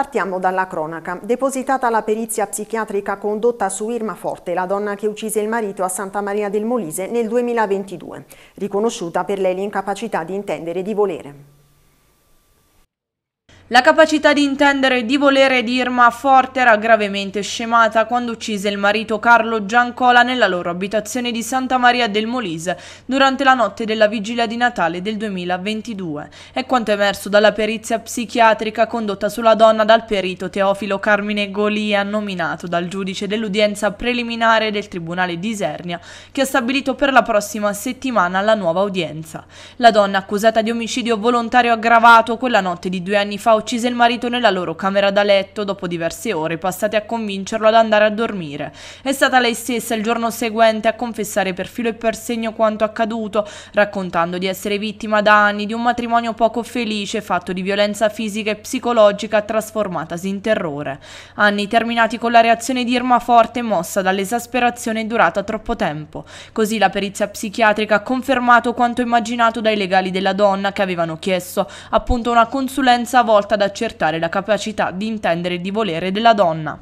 Partiamo dalla cronaca. Depositata la perizia psichiatrica condotta su Irma Forte, la donna che uccise il marito a Santa Maria del Molise nel 2022, riconosciuta per lei l'incapacità di intendere e di volere. La capacità di intendere e di volere di Irma Forte era gravemente scemata quando uccise il marito Carlo Giancola nella loro abitazione di Santa Maria del Molise durante la notte della vigilia di Natale del 2022. È quanto emerso dalla perizia psichiatrica condotta sulla donna dal perito Teofilo Carmine Golia, nominato dal giudice dell'udienza preliminare del Tribunale di Isernia, che ha stabilito per la prossima settimana la nuova udienza. La donna accusata di omicidio volontario aggravato quella notte di due anni fa uccise il marito nella loro camera da letto dopo diverse ore passate a convincerlo ad andare a dormire. È stata lei stessa il giorno seguente a confessare per filo e per segno quanto accaduto, raccontando di essere vittima da anni di un matrimonio poco felice fatto di violenza fisica e psicologica trasformatasi in terrore. Anni terminati con la reazione di Irma forte mossa dall'esasperazione durata troppo tempo. Così la perizia psichiatrica ha confermato quanto immaginato dai legali della donna che avevano chiesto appunto una consulenza volta volta ad accertare la capacità di intendere e di volere della donna.